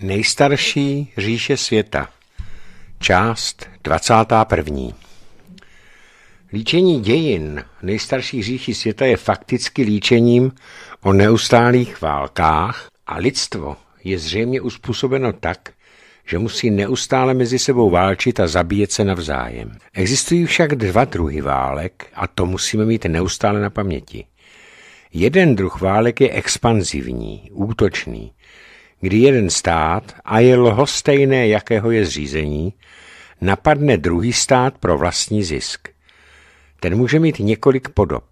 Nejstarší říše světa Část 21. Líčení dějin nejstarší říši světa je fakticky líčením o neustálých válkách a lidstvo je zřejmě uspůsobeno tak, že musí neustále mezi sebou válčit a zabíjet se navzájem. Existují však dva druhy válek a to musíme mít neustále na paměti. Jeden druh válek je expanzivní, útočný, kdy jeden stát, a je lhostejné, jakého je zřízení, napadne druhý stát pro vlastní zisk. Ten může mít několik podob.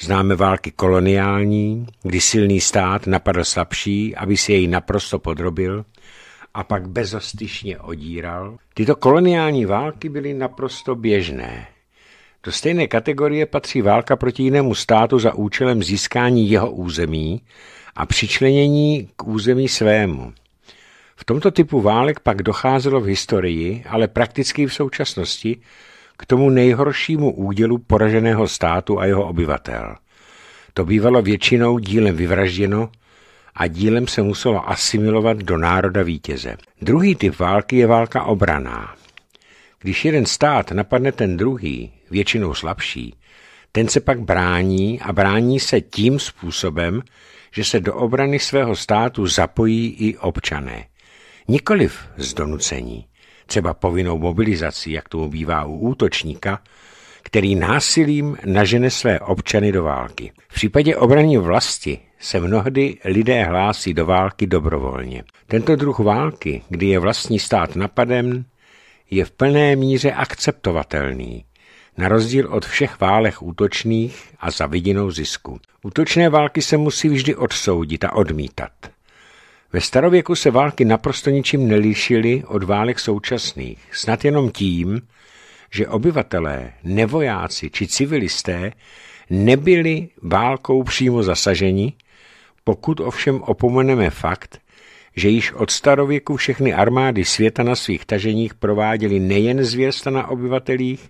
Známe války koloniální, kdy silný stát napadl slabší, aby si jej naprosto podrobil a pak bezostyšně odíral. Tyto koloniální války byly naprosto běžné. Do stejné kategorie patří válka proti jinému státu za účelem získání jeho území a přičlenění k území svému. V tomto typu válek pak docházelo v historii, ale prakticky v současnosti, k tomu nejhoršímu údělu poraženého státu a jeho obyvatel. To bývalo většinou dílem vyvražděno a dílem se muselo asimilovat do národa vítěze. Druhý typ války je válka obraná. Když jeden stát napadne ten druhý, většinou slabší, ten se pak brání a brání se tím způsobem, že se do obrany svého státu zapojí i občané. Nikoliv z donucení, třeba povinnou mobilizací, jak tomu bývá u útočníka, který násilím nažene své občany do války. V případě obrany vlasti se mnohdy lidé hlásí do války dobrovolně. Tento druh války, kdy je vlastní stát napaden, je v plné míře akceptovatelný na rozdíl od všech válech útočných a za vidinou zisku. Útočné války se musí vždy odsoudit a odmítat. Ve starověku se války naprosto ničím nelíšily od válek současných, snad jenom tím, že obyvatelé, nevojáci či civilisté nebyli válkou přímo zasaženi, pokud ovšem opomeneme fakt, že již od starověku všechny armády světa na svých taženích prováděly nejen zvěsta na obyvatelích,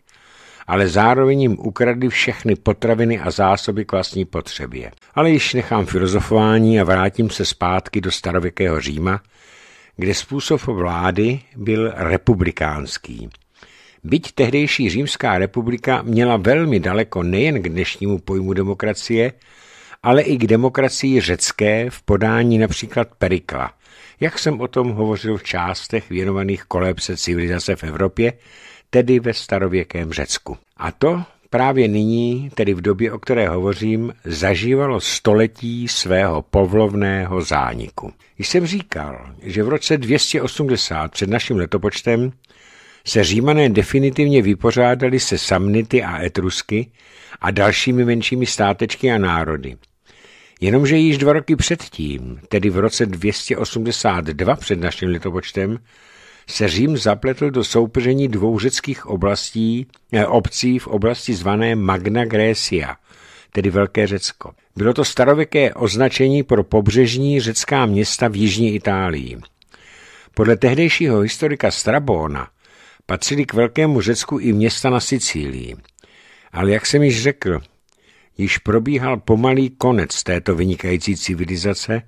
ale zároveň jim ukradli všechny potraviny a zásoby k vlastní potřebě. Ale již nechám filozofování a vrátím se zpátky do starověkého Říma, kde způsob vlády byl republikánský. Byť tehdejší Římská republika měla velmi daleko nejen k dnešnímu pojmu demokracie, ale i k demokracii řecké v podání například Perikla, jak jsem o tom hovořil v částech věnovaných kolébce civilizace v Evropě, tedy ve starověkém Řecku. A to právě nyní, tedy v době, o které hovořím, zažívalo století svého povlovného zániku. Když jsem říkal, že v roce 280 před naším letopočtem se římané definitivně vypořádali se Samnity a Etrusky a dalšími menšími státečky a národy. Jenomže již dva roky předtím, tedy v roce 282 před naším letopočtem, se Řím zapletl do soupeření dvou řeckých oblastí, eh, obcí v oblasti zvané Magna Grécia, tedy Velké Řecko. Bylo to starověké označení pro pobřežní řecká města v jižní Itálii. Podle tehdejšího historika Strabona patřili k Velkému Řecku i města na Sicílii. Ale jak jsem již řekl, již probíhal pomalý konec této vynikající civilizace,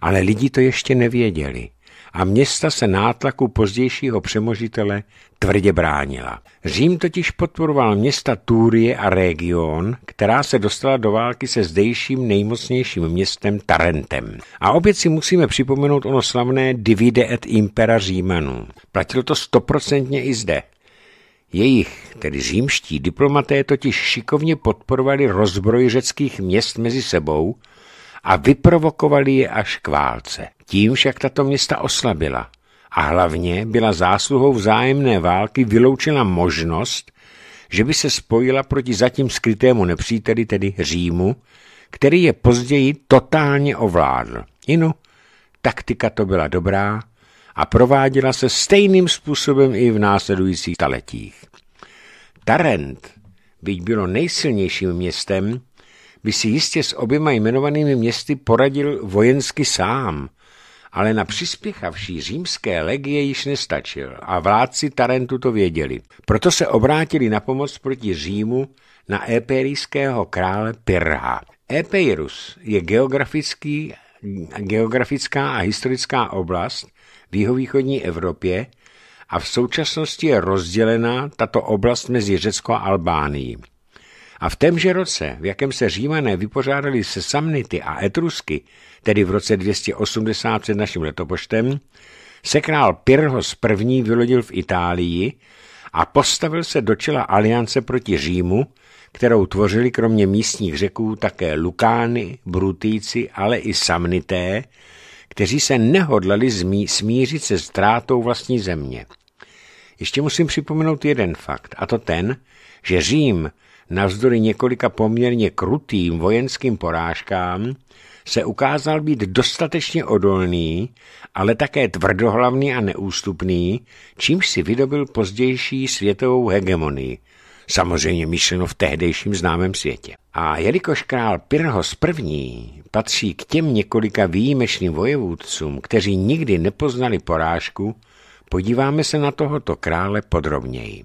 ale lidi to ještě nevěděli a města se nátlaku pozdějšího přemožitele tvrdě bránila. Řím totiž podporoval města Túrie a Region, která se dostala do války se zdejším nejmocnějším městem Tarentem. A opět si musíme připomenout ono slavné divide et impera Římanů. Platilo to stoprocentně i zde. Jejich, tedy římští diplomaté, totiž šikovně podporovali rozbroj řeckých měst mezi sebou – a vyprovokovali je až k válce. Tím však tato města oslabila a hlavně byla zásluhou vzájemné války vyloučena možnost, že by se spojila proti zatím skrytému nepříteli, tedy Římu, který je později totálně ovládl. Inu, taktika to byla dobrá a prováděla se stejným způsobem i v následujících staletích. Tarent, byť bylo nejsilnějším městem, by si jistě s oběma jmenovanými městy poradil vojensky sám, ale na přispěchavší římské legie již nestačil a vládci Tarentu to věděli. Proto se obrátili na pomoc proti Římu na éperijského krále Pirha. Epeirus je geografický, geografická a historická oblast v jihovýchodní Evropě a v současnosti je rozdělená tato oblast mezi Řecko a Albánií. A v témže roce, v jakém se římané vypořádali se Samnity a Etrusky, tedy v roce 280 před naším letopočtem, se král Pirhos I. vylodil v Itálii a postavil se do čela aliance proti Římu, kterou tvořili kromě místních řeků také Lukány, Brutíci, ale i Samnité, kteří se nehodlali smířit se ztrátou vlastní země. Ještě musím připomenout jeden fakt, a to ten, že Řím navzdory několika poměrně krutým vojenským porážkám, se ukázal být dostatečně odolný, ale také tvrdohlavný a neústupný, čímž si vydobil pozdější světovou hegemonii, samozřejmě myšleno v tehdejším známém světě. A jelikož král Pirhos I. patří k těm několika výjimečným vojevůdcům, kteří nikdy nepoznali porážku, podíváme se na tohoto krále podrobněji.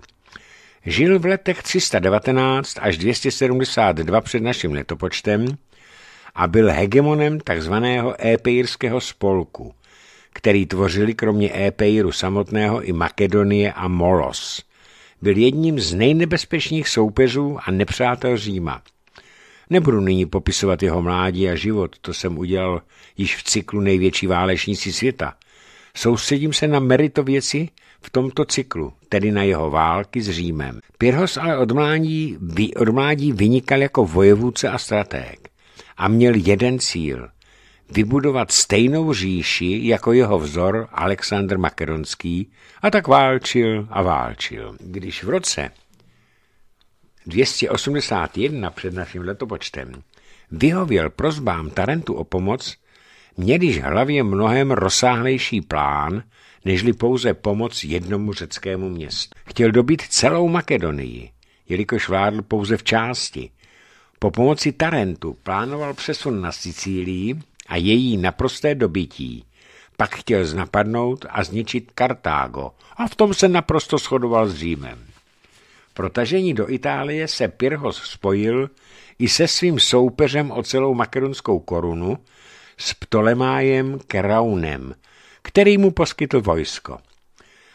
Žil v letech 319 až 272 před naším letopočtem a byl hegemonem tzv. épejrského spolku, který tvořili kromě épejru samotného i Makedonie a Molos. Byl jedním z nejnebezpečných soupeřů a nepřátel Říma. Nebudu nyní popisovat jeho mládí a život, to jsem udělal již v cyklu Největší válečníci světa. Soustředím se na merito věci v tomto cyklu, tedy na jeho války s Římem. Pirhos ale od mládí, od mládí vynikal jako vojevůce a strateg, a měl jeden cíl – vybudovat stejnou říši jako jeho vzor Alexandr Makedonský a tak válčil a válčil. Když v roce 281 před naším letopočtem vyhověl prozbám Tarentu o pomoc, měl již hlavě mnohem rozsáhlejší plán nežli pouze pomoc jednomu řeckému městu. Chtěl dobít celou Makedonii, jelikož vládl pouze v části. Po pomoci Tarentu plánoval přesun na Sicílii a její naprosté dobytí. Pak chtěl znapadnout a zničit Kartágo a v tom se naprosto shodoval s Římem. Protažení do Itálie se Pirhos spojil i se svým soupeřem o celou makedonskou korunu s Ptolemájem Kraunem, který mu poskytl vojsko.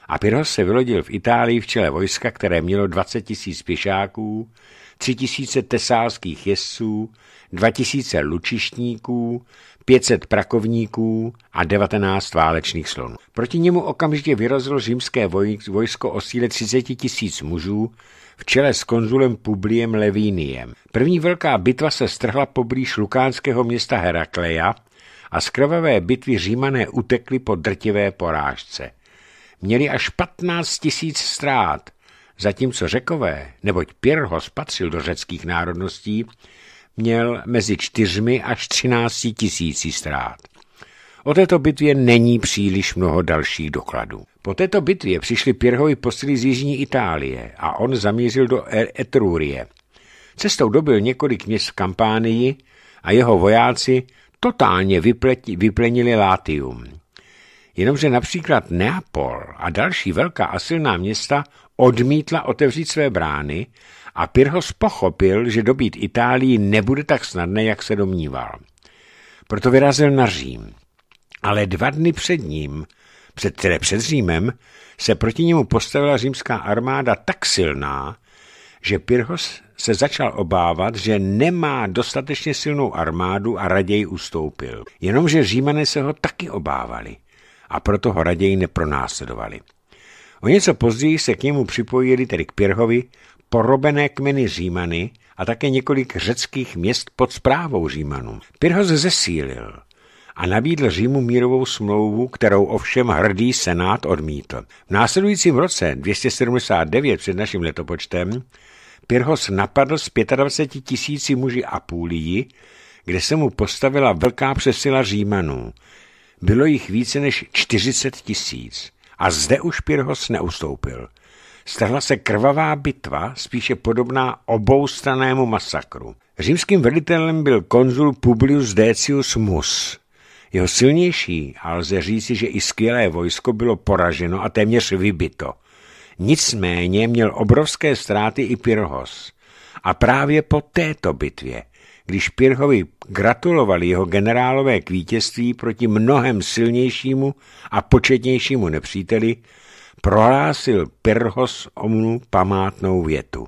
A Pyrrhos se vylodil v Itálii v čele vojska, které mělo 20 tisíc pěšáků, 3 tisíce tesálských jezdců, 2 tisíce lučištníků, 500 prakovníků a 19 válečných slonů. Proti němu okamžitě vyrazilo římské vojsko o síle 30 tisíc mužů v čele s konzulem Publiem Leviniem. První velká bitva se strhla poblíž lukánského města Herakleja, a z krvavé bitvy římané utekli po drtivé porážce. Měli až 15 tisíc ztrát, zatímco řekové, neboť Pyrrhos spatřil do řeckých národností, měl mezi čtyřmi až třinácti tisíci ztrát. O této bitvě není příliš mnoho dalších dokladů. Po této bitvě přišli Pirhovi posily z jižní Itálie a on zamířil do e- Etrurie. Cestou dobil několik měst v Kampánii a jeho vojáci totálně vypleti, vyplenili Látium. Jenomže například Neapol a další velká a silná města odmítla otevřít své brány a Pyrhos pochopil, že dobít Itálii nebude tak snadné, jak se domníval. Proto vyrazil na Řím. Ale dva dny před ním, před, tedy před Římem, se proti němu postavila římská armáda tak silná, že Pyrhos se začal obávat, že nemá dostatečně silnou armádu a raději ustoupil. Jenomže římané se ho taky obávali a proto ho raději nepronásledovali. O něco později se k němu připojili tedy k Pirhovi porobené kmeny Římany a také několik řeckých měst pod správou Římanů. Pirhos zesílil a nabídl Římu mírovou smlouvu, kterou ovšem hrdý senát odmítl. V následujícím roce 279 před naším letopočtem Pyrhos napadl s 25 tisíci muži Apulii, kde se mu postavila velká přesila Římanů. Bylo jich více než 40 tisíc. A zde už Pyrhos neustoupil. Stahla se krvavá bitva, spíše podobná oboustranému masakru. Římským velitelem byl konzul Publius Decius Mus. Jeho silnější, ale lze říci, že i skvělé vojsko bylo poraženo a téměř vybito – Nicméně měl obrovské ztráty i Pirhos A právě po této bitvě, když Pirhovi gratulovali jeho generálové k vítězství proti mnohem silnějšímu a početnějšímu nepříteli, prohlásil Pirhos omnu památnou větu.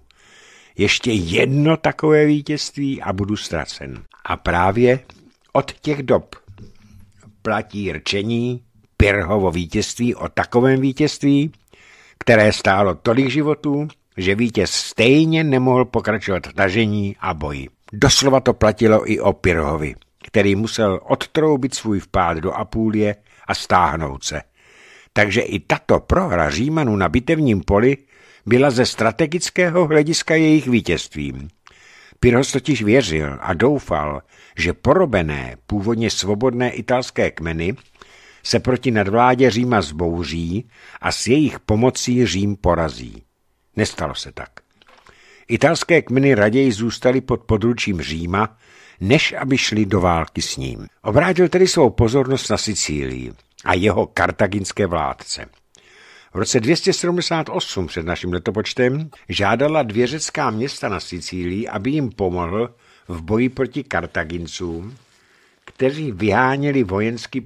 Ještě jedno takové vítězství a budu ztracen. A právě od těch dob platí rčení Pirhovo vítězství o takovém vítězství, které stálo tolik životů, že vítěz stejně nemohl pokračovat v tažení a boji. Doslova to platilo i o Pirhovi, který musel odtroubit svůj vpád do Apulie a stáhnout se. Takže i tato prohra Římanů na bitevním poli byla ze strategického hlediska jejich vítězstvím. Pyrrhos totiž věřil a doufal, že porobené, původně svobodné italské kmeny se proti nadvládě Říma zbouří a s jejich pomocí Řím porazí. Nestalo se tak. Italské kmeny raději zůstaly pod područím Říma, než aby šli do války s ním. Obrátil tedy svou pozornost na Sicílii a jeho kartaginské vládce. V roce 278 před naším letopočtem žádala dvě řecká města na Sicílii, aby jim pomohl v boji proti Kartagincům, kteří vyháněli vojensky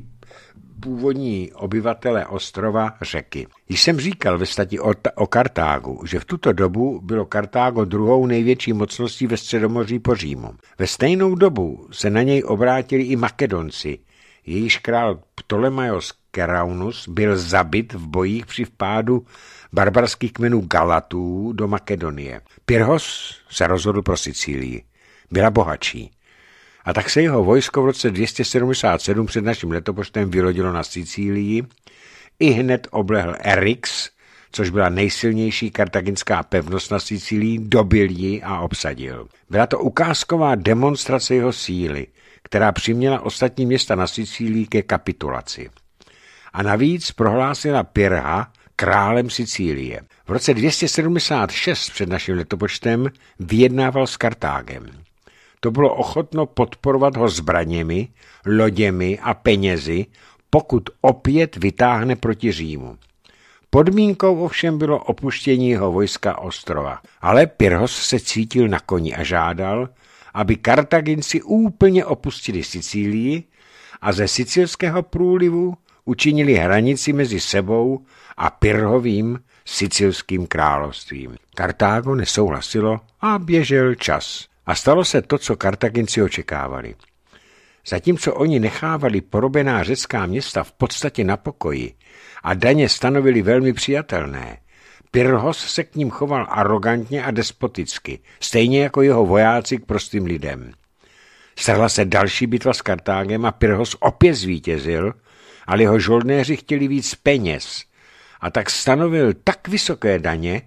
původní obyvatele ostrova řeky. Již jsem říkal ve stati o, o Kartágu, že v tuto dobu bylo Kartágo druhou největší mocností ve Středomoří po Římu. Ve stejnou dobu se na něj obrátili i Makedonci, jejíž král Ptolemaios Keraunus byl zabit v bojích při vpádu barbarských kmenů Galatů do Makedonie. Pirhos se rozhodl pro Sicílii. Byla bohatší. A tak se jeho vojsko v roce 277 před naším letopočtem vylodilo na Sicílii, i hned oblehl Erix, což byla nejsilnější kartaginská pevnost na Sicílii, dobil ji a obsadil. Byla to ukázková demonstrace jeho síly, která přiměla ostatní města na Sicílii ke kapitulaci. A navíc prohlásila Pirha králem Sicílie. V roce 276 před naším letopočtem vyjednával s Kartágem to bylo ochotno podporovat ho zbraněmi, loděmi a penězi, pokud opět vytáhne proti Římu. Podmínkou ovšem bylo opuštění jeho vojska ostrova, ale Pyrhos se cítil na koni a žádal, aby Kartaginci úplně opustili Sicílii a ze sicilského průlivu učinili hranici mezi sebou a Pyrhovým sicilským královstvím. Kartágo nesouhlasilo a běžel čas. A stalo se to, co Kartaginci očekávali. Zatímco oni nechávali porobená řecká města v podstatě na pokoji a daně stanovili velmi přijatelné, Pirhos se k ním choval arrogantně a despoticky, stejně jako jeho vojáci k prostým lidem. Strhla se další bitva s Kartágem a Pirhos opět zvítězil, ale jeho žoldnéři chtěli víc peněz a tak stanovil tak vysoké daně,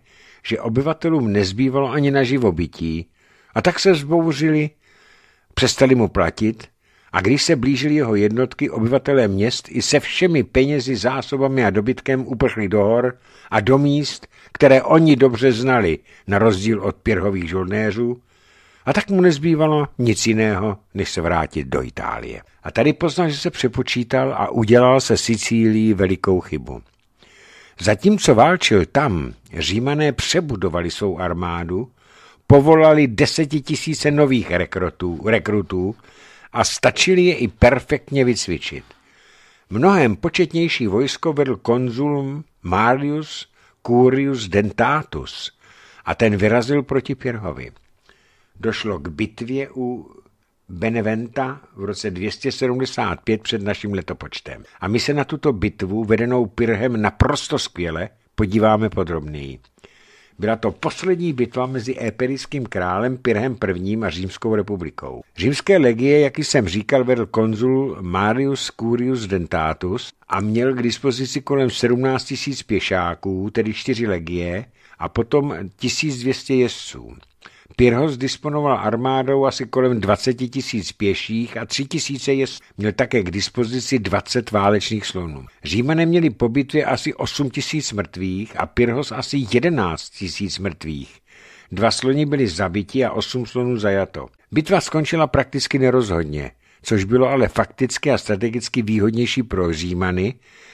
že obyvatelům nezbývalo ani na živobytí a tak se zbouřili, přestali mu platit a když se blížili jeho jednotky, obyvatelé měst i se všemi penězi, zásobami a dobytkem uprchli do hor a do míst, které oni dobře znali, na rozdíl od pěrhových žurnéřů, a tak mu nezbývalo nic jiného, než se vrátit do Itálie. A tady poznal, že se přepočítal a udělal se Sicílii velikou chybu. Zatímco válčil tam, římané přebudovali svou armádu povolali desetitisíce nových rekrutů, rekrutů a stačili je i perfektně vycvičit. Mnohem početnější vojsko vedl konzul Marius Curius Dentatus a ten vyrazil proti Pirhovi. Došlo k bitvě u Beneventa v roce 275 před naším letopočtem. A my se na tuto bitvu, vedenou Pirhem naprosto skvěle, podíváme podrobněji. Byla to poslední bitva mezi éperijským králem Pirhem I. a Římskou republikou. Římské legie, jak jsem říkal, vedl konzul Marius Curius Dentatus a měl k dispozici kolem 17 000 pěšáků, tedy čtyři legie, a potom 1200 jezdců. Pyrrhos disponoval armádou asi kolem 20 tisíc pěších a 3 tisíce jest měl také k dispozici 20 válečných slonů. Římané měli po bitvě asi 8 tisíc mrtvých a Pyrhos asi 11 tisíc mrtvých. Dva sloni byli zabiti a osm slonů zajato. Bitva skončila prakticky nerozhodně, což bylo ale fakticky a strategicky výhodnější pro Římany,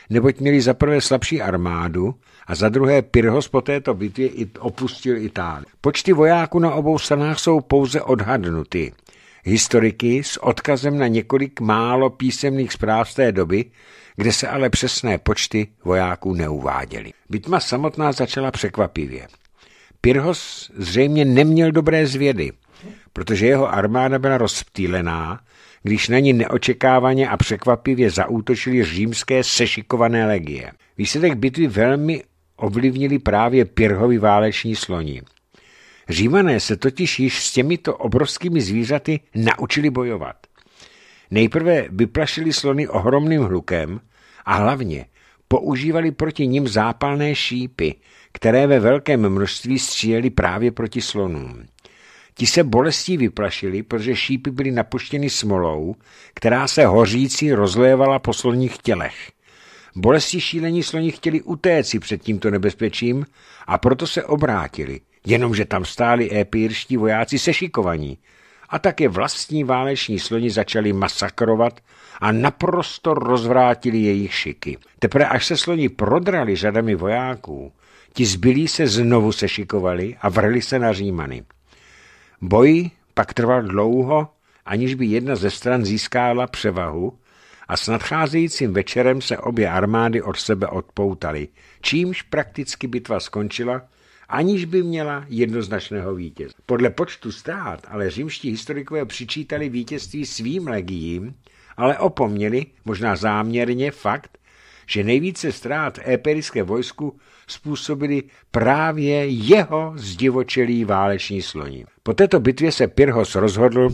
neboť měli zaprvé slabší armádu a za druhé Pyrhos po této bitvě opustil Itálii. Počty vojáků na obou stranách jsou pouze odhadnuty. Historiky s odkazem na několik málo písemných zpráv z té doby, kde se ale přesné počty vojáků neuváděly. Bitma samotná začala překvapivě. Pyrhos zřejmě neměl dobré zvědy, protože jeho armáda byla rozptýlená, když na ní neočekávaně a překvapivě zaútočili římské sešikované legie. Výsledek bitvy velmi ovlivnili právě Pirhovi váleční sloni. Římané se totiž již s těmito obrovskými zvířaty naučili bojovat. Nejprve vyplašili slony ohromným hlukem a hlavně používali proti nim zápalné šípy, které ve velkém množství stříjeli právě proti slonům. Ti se bolestí vyplašili, protože šípy byly napuštěny smolou, která se hořící rozlévala po sloních tělech. Bolesti šílení sloni chtěli utéci před tímto nebezpečím a proto se obrátili, jenomže tam stáli épírští vojáci sešikovaní a také vlastní váleční sloni začali masakrovat a naprosto rozvrátili jejich šiky. Teprve až se sloni prodrali řadami vojáků, ti zbylí se znovu sešikovali a vrhli se na Římany. Boj pak trval dlouho, aniž by jedna ze stran získala převahu a s nadcházejícím večerem se obě armády od sebe odpoutaly, čímž prakticky bitva skončila, aniž by měla jednoznačného vítěze. Podle počtu stát, ale římští historikové přičítali vítězství svým legiím, ale opomněli, možná záměrně, fakt, že nejvíce ztrát éperické vojsku způsobili právě jeho zdivočelí váleční sloni. Po této bitvě se Pyrhos rozhodl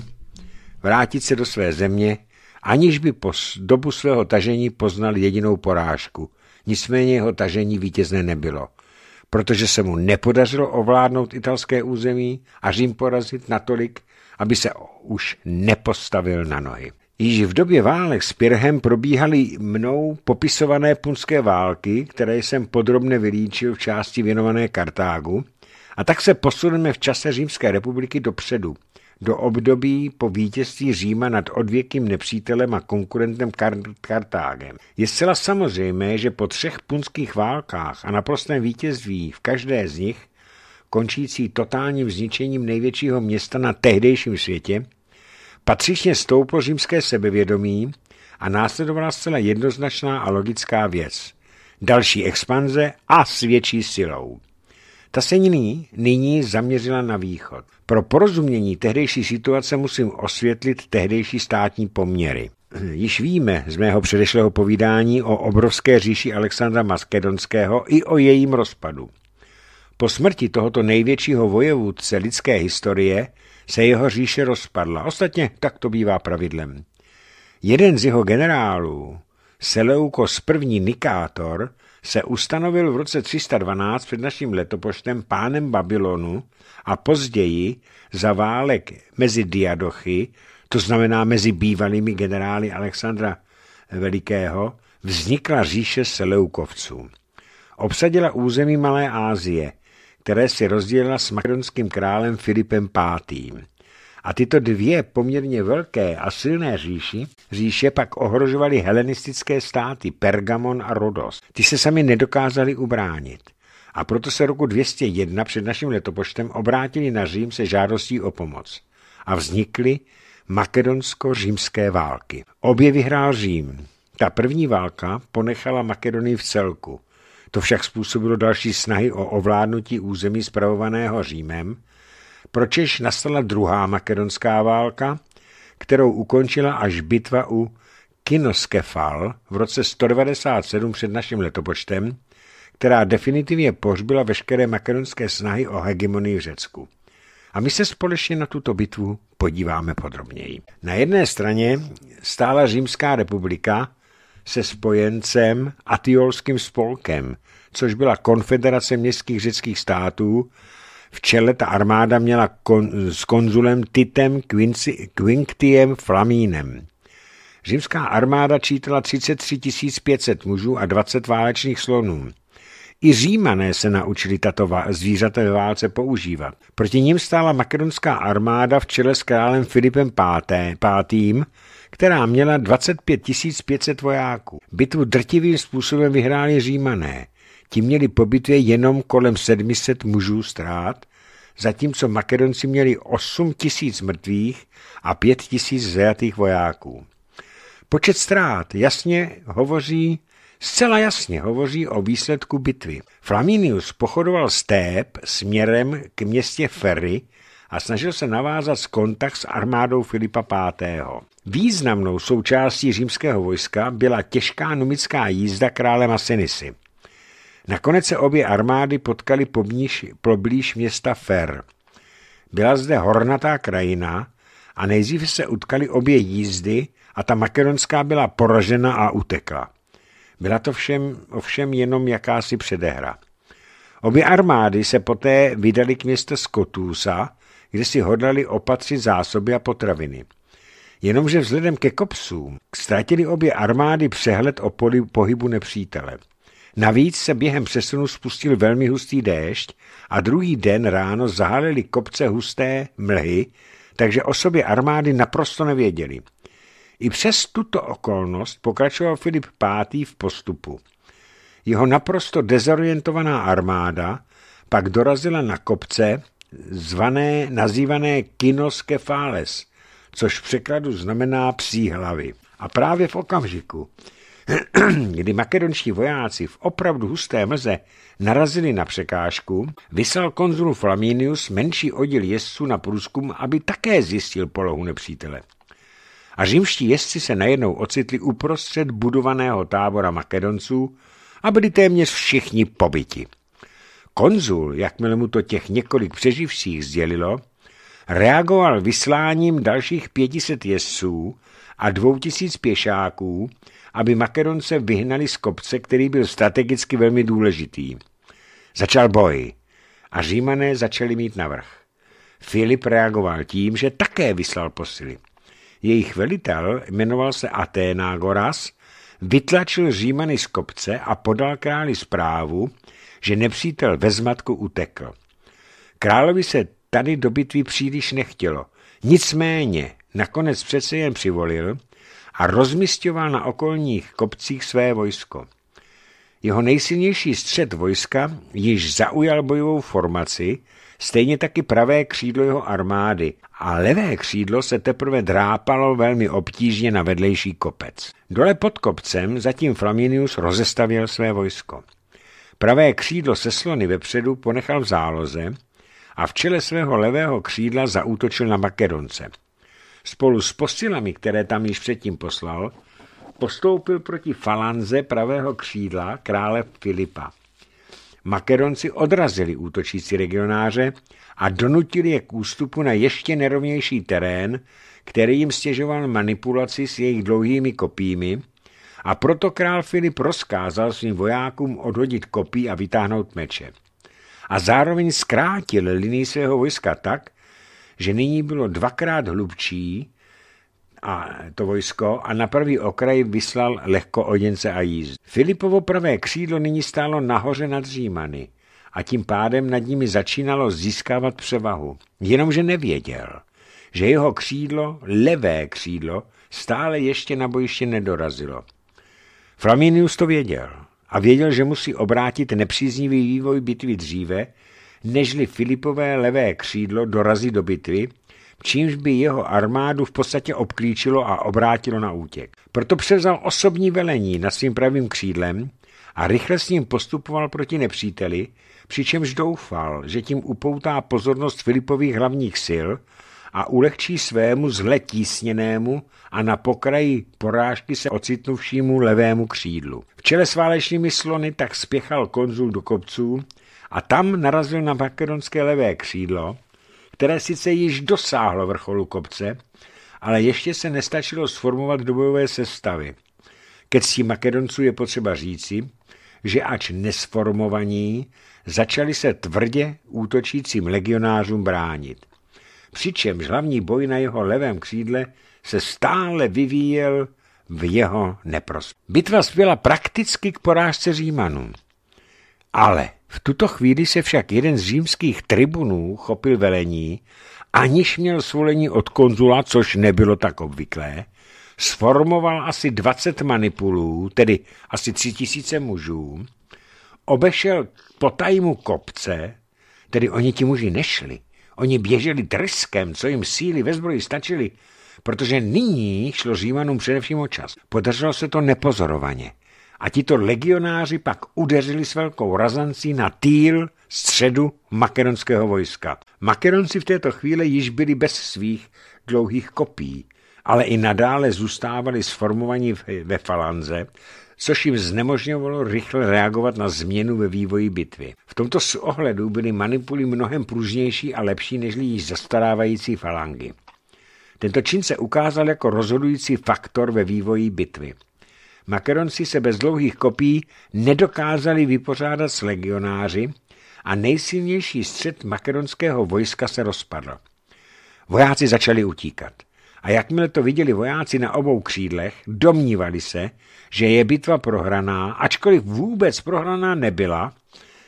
vrátit se do své země aniž by po dobu svého tažení poznal jedinou porážku. Nicméně jeho tažení vítězné nebylo, protože se mu nepodařilo ovládnout italské území a Řím porazit natolik, aby se už nepostavil na nohy. Již v době válek s Pirhem probíhaly mnou popisované punské války, které jsem podrobně vylíčil v části věnované Kartágu, a tak se posuneme v čase Římské republiky dopředu, do období po vítězství Říma nad odvěkým nepřítelem a konkurentem Kar- Kartágem. Je zcela samozřejmé, že po třech punských válkách a naprostém vítězství v každé z nich, končící totálním zničením největšího města na tehdejším světě, patřičně stouplo římské sebevědomí a následovala zcela jednoznačná a logická věc. Další expanze a s větší silou. Ta se nyní, nyní zaměřila na východ. Pro porozumění tehdejší situace musím osvětlit tehdejší státní poměry. Již víme z mého předešlého povídání o obrovské říši Alexandra Makedonského i o jejím rozpadu. Po smrti tohoto největšího vojevůdce lidské historie se jeho říše rozpadla. Ostatně tak to bývá pravidlem. Jeden z jeho generálů, Seleukos I. Nikátor, se ustanovil v roce 312 před naším letopočtem pánem Babylonu a později za válek mezi Diadochy, to znamená mezi bývalými generály Alexandra Velikého, vznikla říše Seleukovců. Obsadila území Malé Ázie, které si rozdělila s makedonským králem Filipem V. A tyto dvě poměrně velké a silné říši, říše pak ohrožovaly helenistické státy Pergamon a Rodos. Ty se sami nedokázali ubránit. A proto se roku 201 před naším letopočtem obrátili na Řím se žádostí o pomoc. A vznikly makedonsko-římské války. Obě vyhrál Řím. Ta první válka ponechala Makedonii v celku. To však způsobilo další snahy o ovládnutí území spravovaného Římem pro Češ nastala druhá makedonská válka, kterou ukončila až bitva u Kinoskefal v roce 197 před naším letopočtem, která definitivně pohřbila veškeré makedonské snahy o hegemonii v Řecku. A my se společně na tuto bitvu podíváme podrobněji. Na jedné straně stála Římská republika se spojencem Atiolským spolkem, což byla konfederace městských řeckých států v čele ta armáda měla kon, s konzulem Titem Quinctiem Flamínem. Římská armáda čítala 33 500 mužů a 20 válečných slonů. I římané se naučili tato zvířata ve válce používat. Proti ním stála makedonská armáda v čele s králem Filipem V., která měla 25 500 vojáků. Bitvu drtivým způsobem vyhráli římané. Ti měli po bitvě jenom kolem 700 mužů ztrát, zatímco Makedonci měli 8 tisíc mrtvých a 5 tisíc zajatých vojáků. Počet ztrát jasně hovoří, zcela jasně hovoří o výsledku bitvy. Flaminius pochodoval stép směrem k městě Ferry a snažil se navázat kontakt s armádou Filipa V. Významnou součástí římského vojska byla těžká numická jízda krále Masinisy. Nakonec se obě armády potkaly poblíž, poblíž města Fer. Byla zde hornatá krajina a nejdřív se utkali obě jízdy a ta makedonská byla poražena a utekla. Byla to všem, ovšem jenom jakási předehra. Obě armády se poté vydali k městu Skotúsa, kde si hodlali opatřit zásoby a potraviny. Jenomže vzhledem ke kopsům ztratili obě armády přehled o poli pohybu nepřítele. Navíc se během přesunu spustil velmi hustý déšť a druhý den ráno zahalili kopce husté mlhy, takže o sobě armády naprosto nevěděli. I přes tuto okolnost pokračoval Filip V. v postupu. Jeho naprosto dezorientovaná armáda pak dorazila na kopce, zvané, nazývané Kefales, což v překladu znamená psí hlavy. A právě v okamžiku, kdy makedonští vojáci v opravdu husté mlze narazili na překážku, vyslal konzul Flaminius menší oddíl jezdců na průzkum, aby také zjistil polohu nepřítele. A římští jezdci se najednou ocitli uprostřed budovaného tábora Makedonců a byli téměř všichni pobyti. Konzul, jakmile mu to těch několik přeživších sdělilo, reagoval vysláním dalších 500 jezdců a 2000 pěšáků, aby Makedonce vyhnali z kopce, který byl strategicky velmi důležitý. Začal boj a římané začali mít navrh. Filip reagoval tím, že také vyslal posily. Jejich velitel jmenoval se Aténagoras, vytlačil římany z kopce a podal králi zprávu, že nepřítel ve zmatku utekl. Královi se tady do bitvy příliš nechtělo. Nicméně nakonec přece jen přivolil, a rozmysťoval na okolních kopcích své vojsko. Jeho nejsilnější střed vojska již zaujal bojovou formaci, stejně taky pravé křídlo jeho armády a levé křídlo se teprve drápalo velmi obtížně na vedlejší kopec. Dole pod kopcem zatím Flaminius rozestavil své vojsko. Pravé křídlo se slony vepředu ponechal v záloze a v čele svého levého křídla zaútočil na Makedonce – spolu s posilami, které tam již předtím poslal, postoupil proti falanze pravého křídla krále Filipa. Makedonci odrazili útočící regionáře a donutili je k ústupu na ještě nerovnější terén, který jim stěžoval manipulaci s jejich dlouhými kopími, a proto král Filip rozkázal svým vojákům odhodit kopí a vytáhnout meče. A zároveň zkrátil linii svého vojska tak, že nyní bylo dvakrát hlubší a to vojsko a na prvý okraj vyslal lehko oděnce a jízd. Filipovo pravé křídlo nyní stálo nahoře nad Římany a tím pádem nad nimi začínalo získávat převahu. Jenomže nevěděl, že jeho křídlo, levé křídlo, stále ještě na bojiště nedorazilo. Flaminius to věděl a věděl, že musí obrátit nepříznivý vývoj bitvy dříve, nežli Filipové levé křídlo dorazí do bitvy, čímž by jeho armádu v podstatě obklíčilo a obrátilo na útěk. Proto převzal osobní velení nad svým pravým křídlem a rychle s ním postupoval proti nepříteli, přičemž doufal, že tím upoutá pozornost Filipových hlavních sil a ulehčí svému zle tísněnému a na pokraji porážky se ocitnuvšímu levému křídlu. V čele s válečnými slony tak spěchal konzul do kopců, a tam narazil na makedonské levé křídlo, které sice již dosáhlo vrcholu kopce, ale ještě se nestačilo sformovat do bojové sestavy. Ke ctí Makedonců je potřeba říci, že ač nesformovaní, začali se tvrdě útočícím legionářům bránit. Přičemž hlavní boj na jeho levém křídle se stále vyvíjel v jeho neprospěch. Bitva spěla prakticky k porážce Římanů. Ale v tuto chvíli se však jeden z římských tribunů chopil velení, aniž měl svolení od konzula, což nebylo tak obvyklé, sformoval asi 20 manipulů, tedy asi tři tisíce mužů, obešel po tajmu kopce, tedy oni ti muži nešli, oni běželi trskem, co jim síly ve zbroji stačily, protože nyní šlo Římanům především o čas. Podařilo se to nepozorovaně a tito legionáři pak udeřili s velkou razancí na Týl, středu makedonského vojska. Makedonci v této chvíli již byli bez svých dlouhých kopí, ale i nadále zůstávali sformovaní ve falanze, což jim znemožňovalo rychle reagovat na změnu ve vývoji bitvy. V tomto ohledu byly manipuly mnohem pružnější a lepší než již zastarávající falangy. Tento čin se ukázal jako rozhodující faktor ve vývoji bitvy makaronci se bez dlouhých kopí nedokázali vypořádat s legionáři a nejsilnější střed makeronského vojska se rozpadl. Vojáci začali utíkat. A jakmile to viděli vojáci na obou křídlech, domnívali se, že je bitva prohraná, ačkoliv vůbec prohraná nebyla,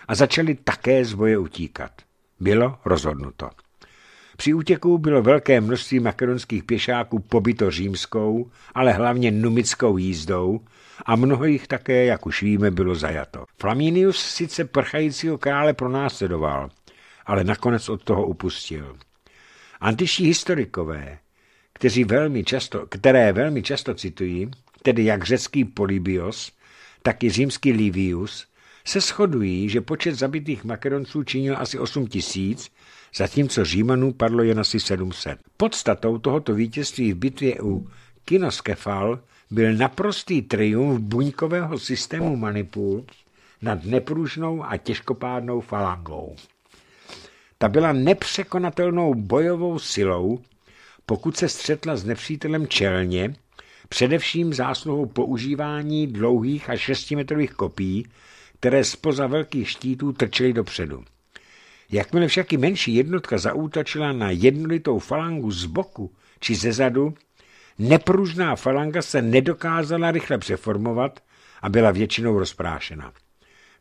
a začali také z boje utíkat. Bylo rozhodnuto. Při útěku bylo velké množství makedonských pěšáků pobyto římskou, ale hlavně numickou jízdou a mnoho jich také, jak už víme, bylo zajato. Flaminius sice prchajícího krále pronásledoval, ale nakonec od toho upustil. Antiční historikové, kteří velmi často, které velmi často citují, tedy jak řecký Polybios, tak i římský Livius, se shodují, že počet zabitých Makedonců činil asi 8 tisíc zatímco Římanů padlo jen asi 700. Podstatou tohoto vítězství v bitvě u Kinoskefal byl naprostý triumf buňkového systému manipul nad nepružnou a těžkopádnou falangou. Ta byla nepřekonatelnou bojovou silou, pokud se střetla s nepřítelem čelně, především zásluhou používání dlouhých a šestimetrových kopí, které spoza velkých štítů trčely dopředu. Jakmile však i menší jednotka zaútočila na jednolitou falangu z boku či ze zadu, nepružná falanga se nedokázala rychle přeformovat a byla většinou rozprášena.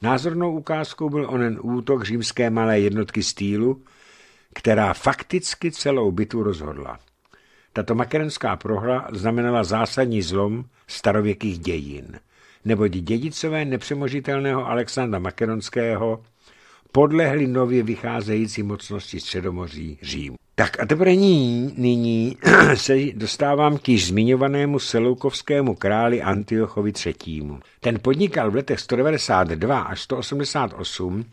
Názornou ukázkou byl onen útok římské malé jednotky stýlu, která fakticky celou bitvu rozhodla. Tato makedonská prohra znamenala zásadní zlom starověkých dějin, neboť dědicové nepřemožitelného Alexandra Makedonského podlehly nově vycházející mocnosti Středomoří Římu. Tak a teprve nyní, nyní se dostávám k již zmiňovanému seloukovskému králi Antiochovi III. Ten podnikal v letech 192 až 188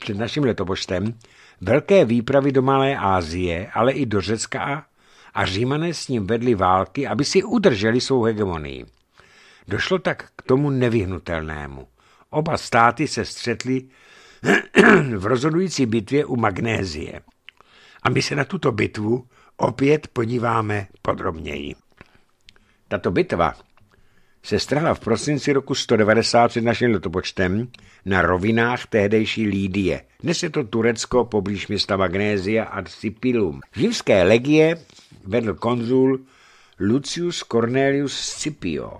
před naším letopočtem velké výpravy do Malé Ázie, ale i do Řecka a Římané s ním vedli války, aby si udrželi svou hegemonii. Došlo tak k tomu nevyhnutelnému. Oba státy se střetly v rozhodující bitvě u Magnézie. A my se na tuto bitvu opět podíváme podrobněji. Tato bitva se strhla v prosinci roku 190 před naším letopočtem na rovinách tehdejší Lídie. Dnes je to Turecko poblíž města Magnésia a Scipilum. Živské legie vedl konzul Lucius Cornelius Scipio,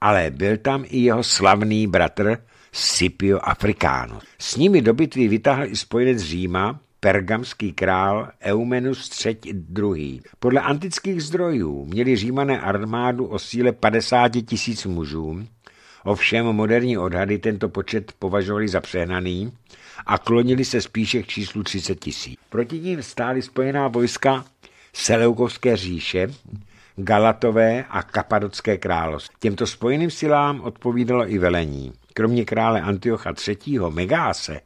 ale byl tam i jeho slavný bratr Scipio Africanus. S nimi do bitvy vytáhl i spojenec Říma, pergamský král Eumenus II. Podle antických zdrojů měli římané armádu o síle 50 tisíc mužů, ovšem moderní odhady tento počet považovali za přehnaný a klonili se spíše k číslu 30 tisíc. Proti ním stály spojená vojska Seleukovské říše, Galatové a Kapadocké království. Těmto spojeným silám odpovídalo i velení. Kromě krále Antiocha III. Megáse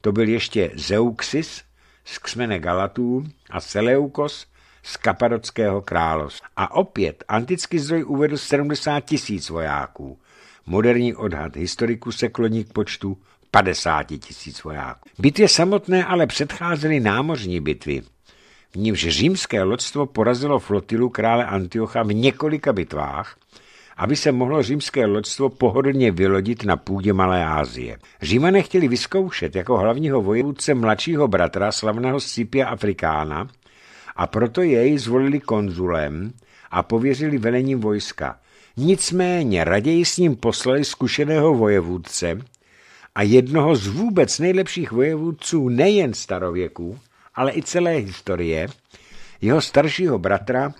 to byl ještě Zeuxis z ksmene Galatů a Seleukos z kapadockého království. A opět antický zdroj uvedl 70 tisíc vojáků. Moderní odhad historiků se kloní k počtu 50 tisíc vojáků. Bitvě samotné ale předcházely námořní bitvy, v nímž římské loďstvo porazilo flotilu krále Antiocha v několika bitvách aby se mohlo římské loďstvo pohodlně vylodit na půdě Malé Ázie. Římané chtěli vyzkoušet jako hlavního vojevůdce mladšího bratra slavného Scipia Afrikána a proto jej zvolili konzulem a pověřili velením vojska. Nicméně raději s ním poslali zkušeného vojevůdce a jednoho z vůbec nejlepších vojevůdců nejen starověku, ale i celé historie, jeho staršího bratra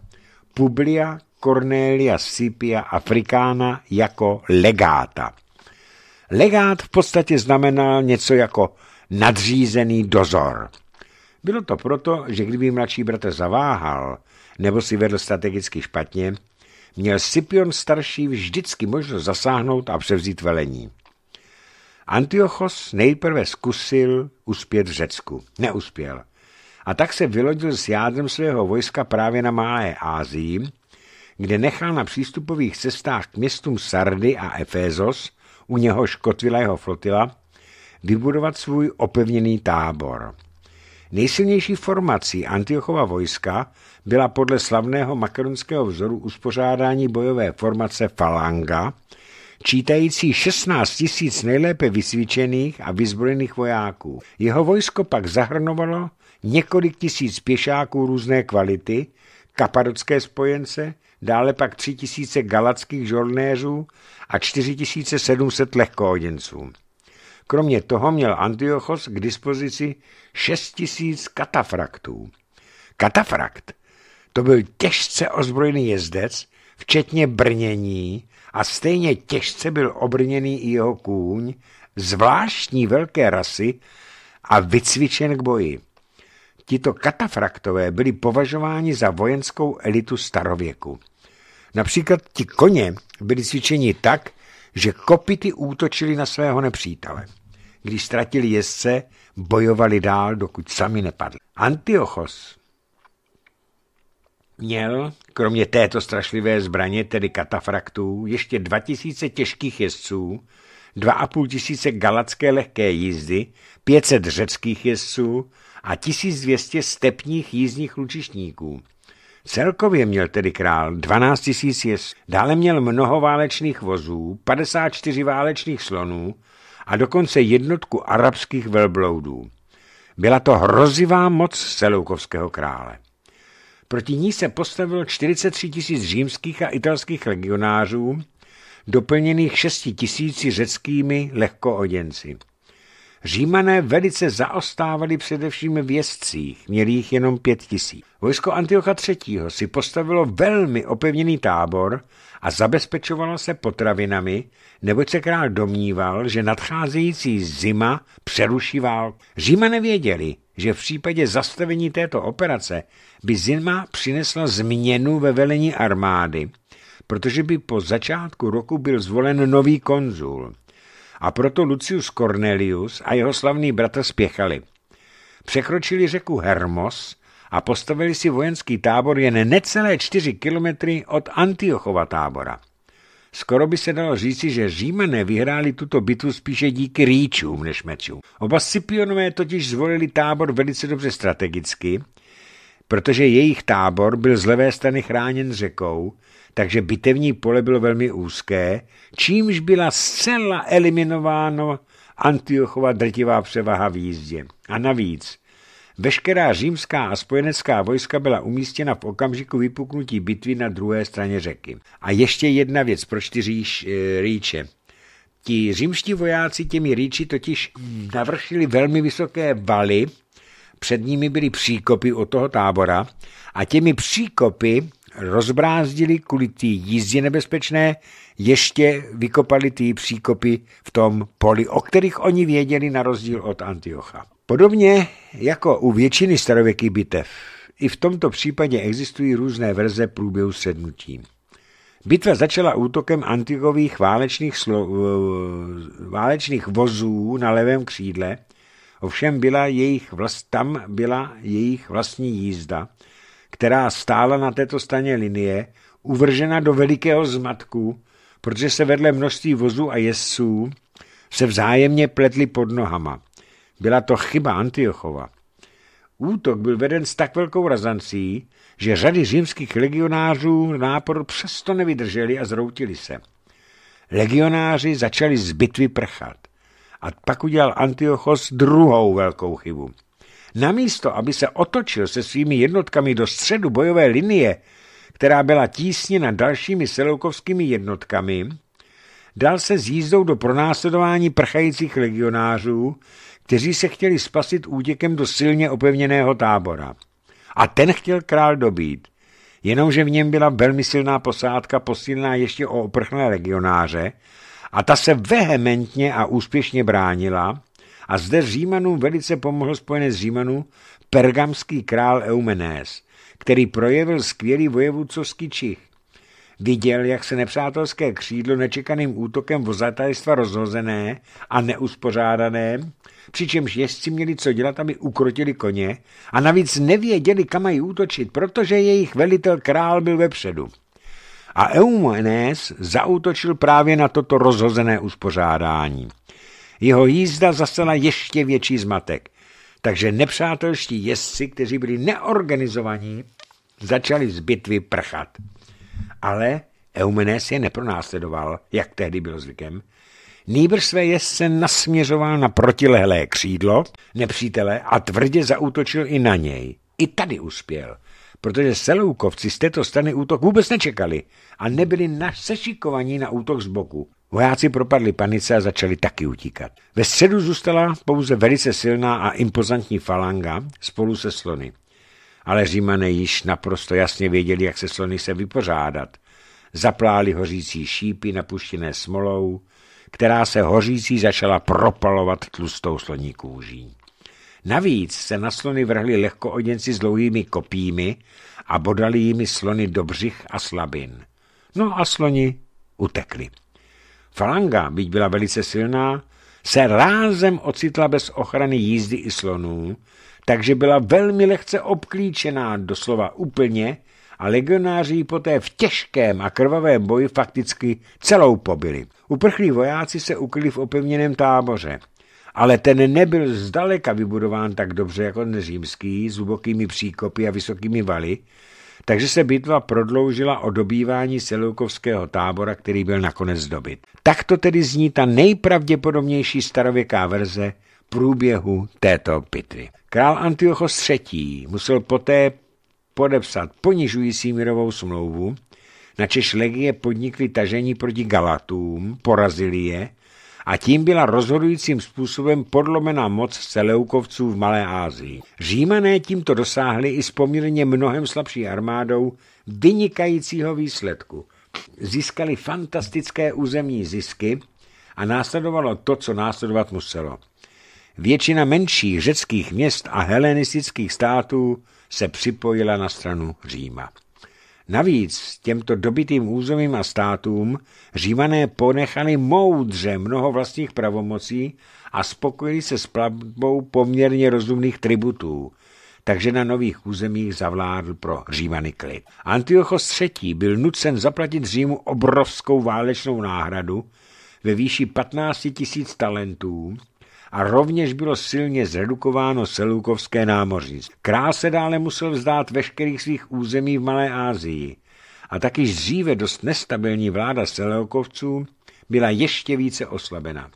Publia Cornelia Scipia Africana jako legáta. Legát v podstatě znamenal něco jako nadřízený dozor. Bylo to proto, že kdyby mladší bratr zaváhal nebo si vedl strategicky špatně, měl Scipion starší vždycky možnost zasáhnout a převzít velení. Antiochos nejprve zkusil uspět v Řecku. Neuspěl. A tak se vylodil s jádrem svého vojska právě na Malé Ázii, kde nechal na přístupových cestách k městům Sardy a Efézos, u něhož kotvila jeho flotila, vybudovat svůj opevněný tábor. Nejsilnější formací Antiochova vojska byla podle slavného makaronského vzoru uspořádání bojové formace Falanga, čítající 16 tisíc nejlépe vysvíčených a vyzbrojených vojáků. Jeho vojsko pak zahrnovalo několik tisíc pěšáků různé kvality, kapadocké spojence, dále pak 3000 galackých žornéřů a 4700 lehkohoděnců. Kromě toho měl Antiochos k dispozici 6000 katafraktů. Katafrakt to byl těžce ozbrojený jezdec, včetně brnění, a stejně těžce byl obrněný i jeho kůň, zvláštní velké rasy a vycvičen k boji. Tito katafraktové byli považováni za vojenskou elitu starověku. Například ti koně byli cvičeni tak, že kopity útočili na svého nepřítele. Když ztratili jezdce, bojovali dál, dokud sami nepadli. Antiochos měl, kromě této strašlivé zbraně, tedy katafraktů, ještě 2000 těžkých jezdců, 2,5 tisíce galacké lehké jízdy, 500 řeckých jezdců a 1200 stepních jízdních lučišníků. Celkově měl tedy král 12 000 jez, dále měl mnoho válečných vozů, 54 válečných slonů a dokonce jednotku arabských velbloudů. Byla to hrozivá moc Seloukovského krále. Proti ní se postavilo 43 tisíc římských a italských legionářů, doplněných 6 tisíci řeckými lehkooděnci. Římané velice zaostávali především v jezdcích, měli jich jenom pět tisíc. Vojsko Antiocha III. si postavilo velmi opevněný tábor a zabezpečovalo se potravinami, neboť se král domníval, že nadcházející zima přeruší válku. Římané věděli, že v případě zastavení této operace by zima přinesla změnu ve velení armády, protože by po začátku roku byl zvolen nový konzul a proto Lucius Cornelius a jeho slavný bratr spěchali. Překročili řeku Hermos a postavili si vojenský tábor jen necelé čtyři kilometry od Antiochova tábora. Skoro by se dalo říci, že Římané vyhráli tuto bitvu spíše díky rýčům než mečům. Oba Scipionové totiž zvolili tábor velice dobře strategicky, protože jejich tábor byl z levé strany chráněn řekou, takže bitevní pole bylo velmi úzké, čímž byla zcela eliminováno Antiochova drtivá převaha v jízdě. A navíc, veškerá římská a spojenecká vojska byla umístěna v okamžiku vypuknutí bitvy na druhé straně řeky. A ještě jedna věc, proč ty říš, eh, rýče. Ti římští vojáci těmi rýči totiž navršili velmi vysoké valy, před nimi byly příkopy od toho tábora a těmi příkopy rozbrázdili kvůli té jízdě nebezpečné, ještě vykopali ty příkopy v tom poli, o kterých oni věděli na rozdíl od Antiocha. Podobně jako u většiny starověkých bitev, i v tomto případě existují různé verze průběhu sednutí. Bitva začala útokem antikových válečných, slo, válečných vozů na levém křídle, ovšem byla jejich vlast, tam byla jejich vlastní jízda, která stála na této staně linie, uvržena do velikého zmatku, protože se vedle množství vozů a jezdců se vzájemně pletli pod nohama. Byla to chyba Antiochova. Útok byl veden s tak velkou razancí, že řady římských legionářů nápor přesto nevydrželi a zroutili se. Legionáři začali z bitvy prchat. A pak udělal Antiochos druhou velkou chybu. Namísto, aby se otočil se svými jednotkami do středu bojové linie, která byla tísněna dalšími seloukovskými jednotkami, dal se s jízdou do pronásledování prchajících legionářů, kteří se chtěli spasit útěkem do silně opevněného tábora. A ten chtěl král dobít, jenomže v něm byla velmi silná posádka posílená ještě o oprchné legionáře a ta se vehementně a úspěšně bránila, a zde Římanům velice pomohl spojenec Římanů pergamský král Eumenes, který projevil skvělý vojevůcovský čich. Viděl, jak se nepřátelské křídlo nečekaným útokem vozatajstva rozhozené a neuspořádané, přičemž jezdci měli co dělat, aby ukrotili koně a navíc nevěděli, kam mají útočit, protože jejich velitel král byl vepředu. A Eumenes zautočil právě na toto rozhozené uspořádání. Jeho jízda zastala ještě větší zmatek. Takže nepřátelští jezdci, kteří byli neorganizovaní, začali z bitvy prchat. Ale Eumenes je nepronásledoval, jak tehdy bylo zvykem. Nýbr své jezdce nasměřoval na protilehlé křídlo nepřítele a tvrdě zaútočil i na něj. I tady uspěl, protože seloukovci z této strany útok vůbec nečekali a nebyli sešikovaní na útok z boku. Vojáci propadli panice a začali taky utíkat. Ve středu zůstala pouze velice silná a impozantní falanga spolu se slony. Ale římané již naprosto jasně věděli, jak se slony se vypořádat. Zapláli hořící šípy napuštěné smolou, která se hořící začala propalovat tlustou sloní kůží. Navíc se na slony vrhli lehko oděnci s dlouhými kopími a bodali jimi slony do břich a slabin. No a sloni utekli. Falanga, byť byla velice silná, se rázem ocitla bez ochrany jízdy i slonů, takže byla velmi lehce obklíčená, doslova úplně, a legionáři ji poté v těžkém a krvavém boji fakticky celou pobili. Uprchlí vojáci se ukryli v opevněném táboře, ale ten nebyl zdaleka vybudován tak dobře jako dnes římský, s hlubokými příkopy a vysokými valy, takže se bitva prodloužila o dobývání Seleukovského tábora, který byl nakonec dobit. Tak to tedy zní ta nejpravděpodobnější starověká verze průběhu této bitvy. Král Antiochos III. musel poté podepsat ponižující mírovou smlouvu, načež legie podnikly tažení proti Galatům, porazili je a tím byla rozhodujícím způsobem podlomena moc Seleukovců v Malé Ázii. Římané tímto dosáhli i s poměrně mnohem slabší armádou vynikajícího výsledku. Získali fantastické územní zisky a následovalo to, co následovat muselo. Většina menších řeckých měst a helenistických států se připojila na stranu Říma. Navíc těmto dobitým územím a státům římané ponechali moudře mnoho vlastních pravomocí a spokojili se s platbou poměrně rozumných tributů, takže na nových územích zavládl pro Římany klid. Antiochos III. byl nucen zaplatit Římu obrovskou válečnou náhradu ve výši 15 000 talentů, a rovněž bylo silně zredukováno selukovské námořnictví. Král se dále musel vzdát veškerých svých území v Malé Ázii a taky dříve dost nestabilní vláda selukovců byla ještě více oslabena.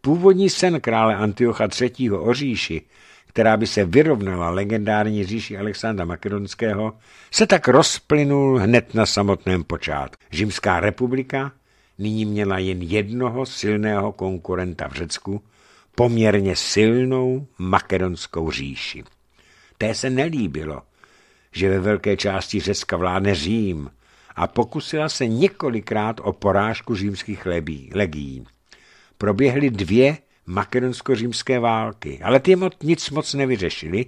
Původní sen krále Antiocha III. o říši, která by se vyrovnala legendární říši Alexandra Makedonského, se tak rozplynul hned na samotném počátku. Římská republika nyní měla jen jednoho silného konkurenta v Řecku poměrně silnou makedonskou říši. Té se nelíbilo, že ve velké části Řecka vládne Řím a pokusila se několikrát o porážku římských lebí, legií. Proběhly dvě makedonsko-římské války, ale ty nic moc nevyřešili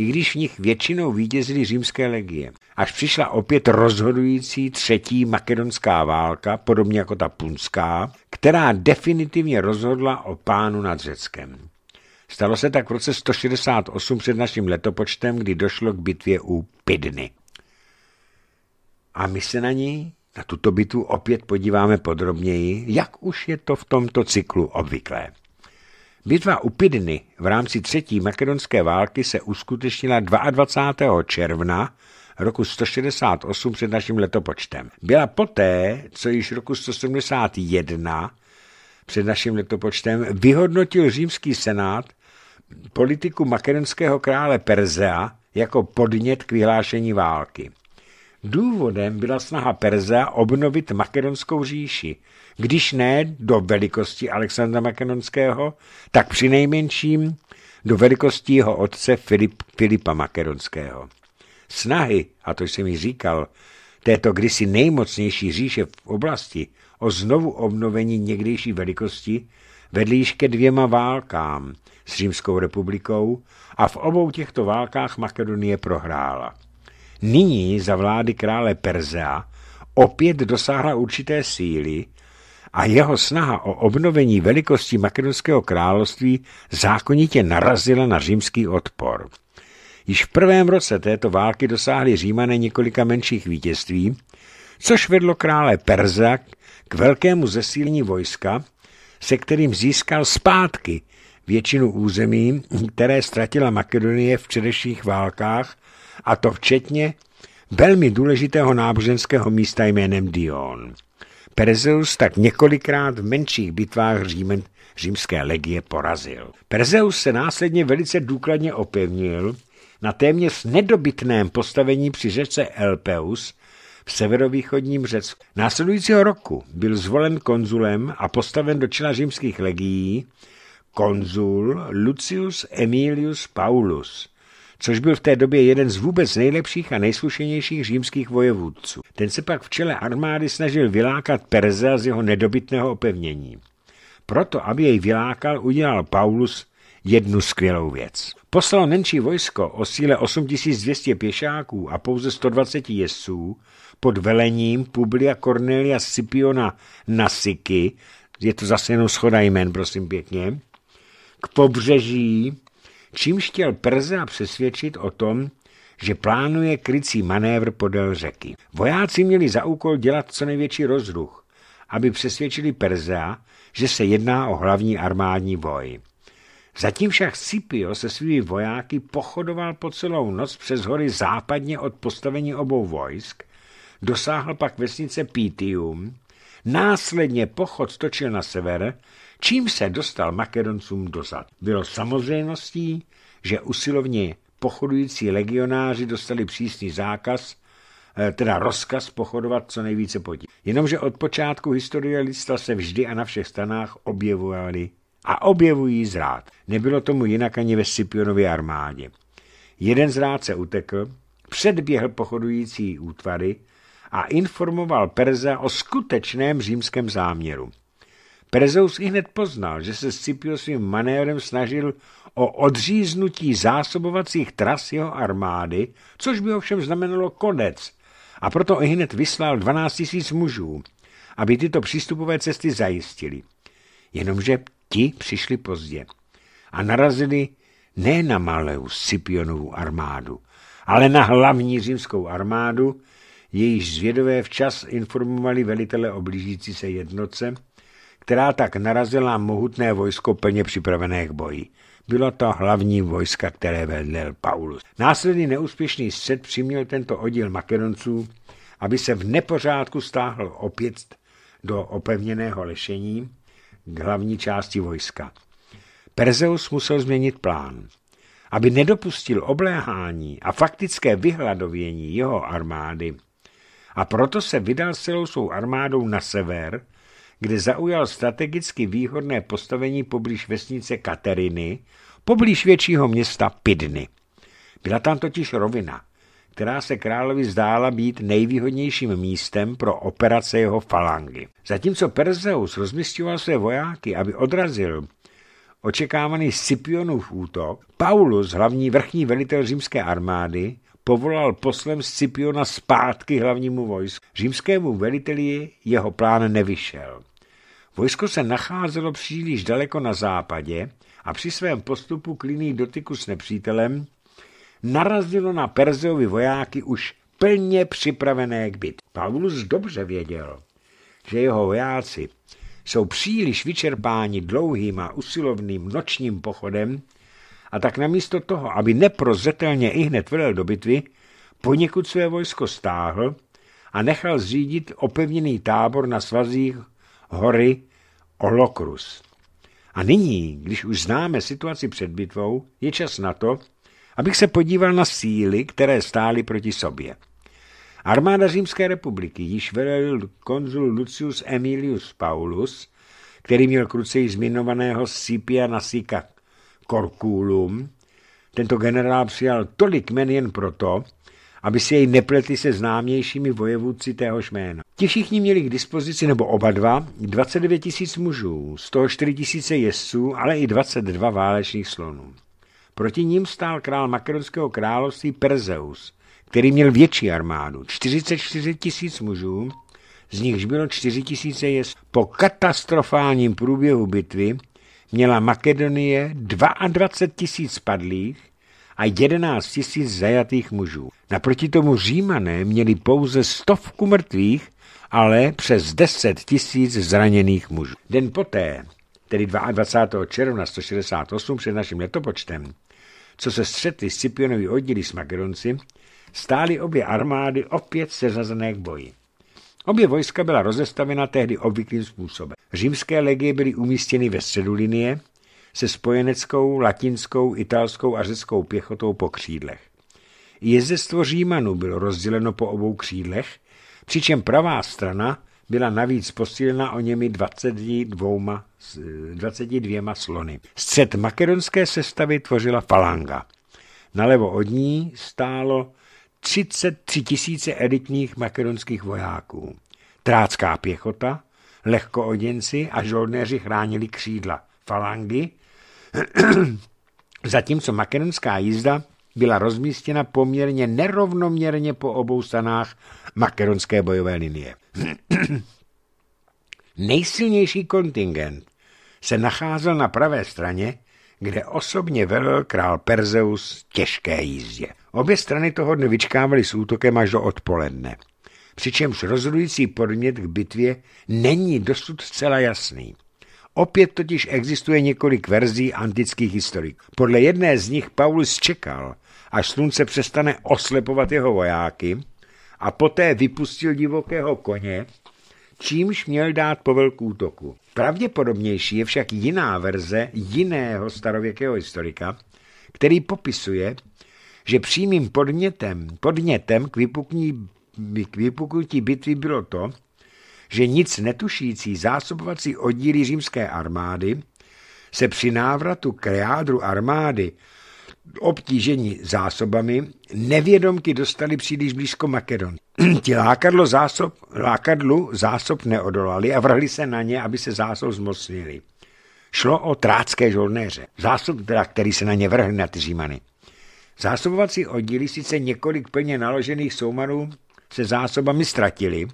i když v nich většinou vítězily římské legie. Až přišla opět rozhodující třetí makedonská válka, podobně jako ta punská, která definitivně rozhodla o pánu nad Řeckem. Stalo se tak v roce 168 před naším letopočtem, kdy došlo k bitvě u Pydny. A my se na ní, na tuto bitvu, opět podíváme podrobněji, jak už je to v tomto cyklu obvyklé. Bitva u Pidny v rámci třetí makedonské války se uskutečnila 22. června roku 168 před naším letopočtem. Byla poté, co již roku 171 před naším letopočtem vyhodnotil římský senát politiku makedonského krále Perzea jako podnět k vyhlášení války. Důvodem byla snaha Perzea obnovit makedonskou říši, když ne do velikosti Alexandra Makedonského, tak při nejmenším do velikosti jeho otce Filip, Filipa Makedonského. Snahy, a to jsem mi říkal, této kdysi nejmocnější říše v oblasti o znovu obnovení někdejší velikosti vedly již ke dvěma válkám s Římskou republikou a v obou těchto válkách Makedonie prohrála. Nyní za vlády krále Perzea opět dosáhla určité síly a jeho snaha o obnovení velikosti makedonského království zákonitě narazila na římský odpor. Již v prvém roce této války dosáhli římané několika menších vítězství, což vedlo krále Perza k velkému zesílení vojska, se kterým získal zpátky většinu území, které ztratila Makedonie v předešlých válkách, a to včetně velmi důležitého náboženského místa jménem Dion. Perzeus tak několikrát v menších bitvách Římen, římské legie porazil. Perzeus se následně velice důkladně opevnil na téměř nedobytném postavení při řece Elpeus v severovýchodním Řecku. Následujícího roku byl zvolen konzulem a postaven do čela římských legií konzul Lucius Emilius Paulus, což byl v té době jeden z vůbec nejlepších a nejslušenějších římských vojevůdců. Ten se pak v čele armády snažil vylákat Perze z jeho nedobytného opevnění. Proto, aby jej vylákal, udělal Paulus jednu skvělou věc. Poslal menší vojsko o síle 8200 pěšáků a pouze 120 jezdců pod velením Publia Cornelia Scipiona Nasiky, je to zase jenom schoda jmen, prosím pěkně, k pobřeží Čím chtěl Prza přesvědčit o tom, že plánuje krycí manévr podél řeky. Vojáci měli za úkol dělat co největší rozruch, aby přesvědčili Perzea, že se jedná o hlavní armádní boj. Zatím však Scipio se svými vojáky pochodoval po celou noc přes hory západně od postavení obou vojsk, dosáhl pak vesnice Pítium, následně pochod stočil na sever Čím se dostal Makedoncům dozad, bylo samozřejmostí, že usilovně pochodující legionáři dostali přísný zákaz, eh, teda rozkaz pochodovat co nejvíce podí. Jenomže od počátku historie lidstva se vždy a na všech stranách objevovali a objevují zrád. Nebylo tomu jinak ani ve Scipionově armádě. Jeden zrád se utekl, předběhl pochodující útvary a informoval Perze o skutečném římském záměru. Perzeus i hned poznal, že se Scipio svým manévrem snažil o odříznutí zásobovacích tras jeho armády, což by ovšem znamenalo konec, a proto i hned vyslal 12 000 mužů, aby tyto přístupové cesty zajistili. Jenomže ti přišli pozdě a narazili ne na malou Scipionovu armádu, ale na hlavní římskou armádu, jejíž zvědové včas informovali velitele o blížící se jednoce, která tak narazila mohutné vojsko plně připravené k boji. Bylo to hlavní vojska, které vedl Paulus. Následný neúspěšný střed přiměl tento oddíl Makedonců, aby se v nepořádku stáhl opět do opevněného lešení k hlavní části vojska. Perzeus musel změnit plán. Aby nedopustil obléhání a faktické vyhladovění jeho armády, a proto se vydal celou svou armádou na sever, kde zaujal strategicky výhodné postavení poblíž vesnice Kateriny, poblíž většího města Pidny. Byla tam totiž rovina, která se královi zdála být nejvýhodnějším místem pro operace jeho falangy. Zatímco Perzeus rozmysťoval své vojáky, aby odrazil očekávaný Scipionův útok, Paulus, hlavní vrchní velitel římské armády, povolal poslem Scipiona zpátky hlavnímu vojsku. Římskému veliteli jeho plán nevyšel. Vojsko se nacházelo příliš daleko na západě a při svém postupu k linii dotyku s nepřítelem narazilo na Perzeovi vojáky už plně připravené k byt. Paulus dobře věděl, že jeho vojáci jsou příliš vyčerpáni dlouhým a usilovným nočním pochodem a tak namísto toho, aby neprozetelně i hned vedel do bitvy, poněkud své vojsko stáhl a nechal zřídit opevněný tábor na svazích hory Olokrus. A nyní, když už známe situaci před bitvou, je čas na to, abych se podíval na síly, které stály proti sobě. Armáda Římské republiky již velil konzul Lucius Emilius Paulus, který měl krucej zminovaného Scipia Nasika Corculum. Tento generál přijal tolik men jen proto, aby si jej nepletli se známějšími vojevůdci téhož jména. Ti všichni měli k dispozici, nebo oba dva, 29 tisíc mužů, z toho 4 tisíce jezdců, ale i 22 válečných slonů. Proti ním stál král makedonského království Perzeus, který měl větší armádu, 44 tisíc mužů, z nichž bylo 4 tisíce jezdců. Po katastrofálním průběhu bitvy měla Makedonie 22 tisíc padlých a 11 tisíc zajatých mužů. Naproti tomu římané měli pouze stovku mrtvých, ale přes 10 tisíc zraněných mužů. Den poté, tedy 22. června 168 před naším letopočtem, co se střetli Scipionovi oddíly s Makedonci, stály obě armády opět seřazené k boji. Obě vojska byla rozestavena tehdy obvyklým způsobem. Římské legie byly umístěny ve středu linie, se spojeneckou, latinskou, italskou a řeckou pěchotou po křídlech. Jezdectvo Římanů bylo rozděleno po obou křídlech, přičem pravá strana byla navíc posílena o němi 22, 22 slony. Střed makedonské sestavy tvořila falanga. Nalevo od ní stálo 33 tisíce editních makedonských vojáků. Trácká pěchota, lehkooděnci a žoldnéři chránili křídla falangy Zatímco makedonská jízda byla rozmístěna poměrně nerovnoměrně po obou stranách makedonské bojové linie. Nejsilnější kontingent se nacházel na pravé straně, kde osobně velel král Perzeus těžké jízdě. Obě strany toho dne vyčkávaly s útokem až do odpoledne, přičemž rozhodující podmět k bitvě není dosud zcela jasný. Opět totiž existuje několik verzí antických historiků. Podle jedné z nich Paulus čekal, až slunce přestane oslepovat jeho vojáky a poté vypustil divokého koně, čímž měl dát povel k útoku. Pravděpodobnější je však jiná verze jiného starověkého historika, který popisuje, že přímým podnětem podnětem k, vypuknutí, k vypuknutí bitvy bylo to, že nic netušící zásobovací oddíly římské armády se při návratu k reádru armády obtížení zásobami nevědomky dostali příliš blízko Makedon. Ti lákadlo zásob, lákadlu zásob neodolali a vrhli se na ně, aby se zásob zmocnili. Šlo o trácké žolnéře, zásob, teda, který se na ně vrhli na ty římany. Zásobovací oddíly sice několik plně naložených soumarů se zásobami ztratili,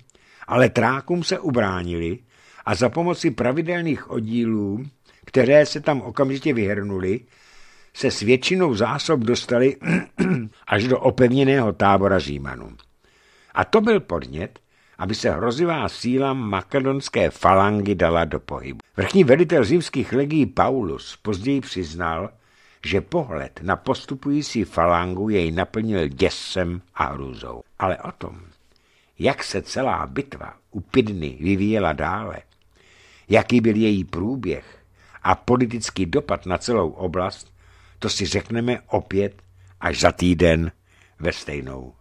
ale trákům se ubránili a za pomoci pravidelných oddílů, které se tam okamžitě vyhrnuli, se s většinou zásob dostali až do opevněného tábora Římanů. A to byl podnět, aby se hrozivá síla makedonské falangy dala do pohybu. Vrchní velitel římských legií Paulus později přiznal, že pohled na postupující falangu jej naplnil děsem a hrůzou. Ale o tom jak se celá bitva u Pidny vyvíjela dále, jaký byl její průběh a politický dopad na celou oblast, to si řekneme opět až za týden ve stejnou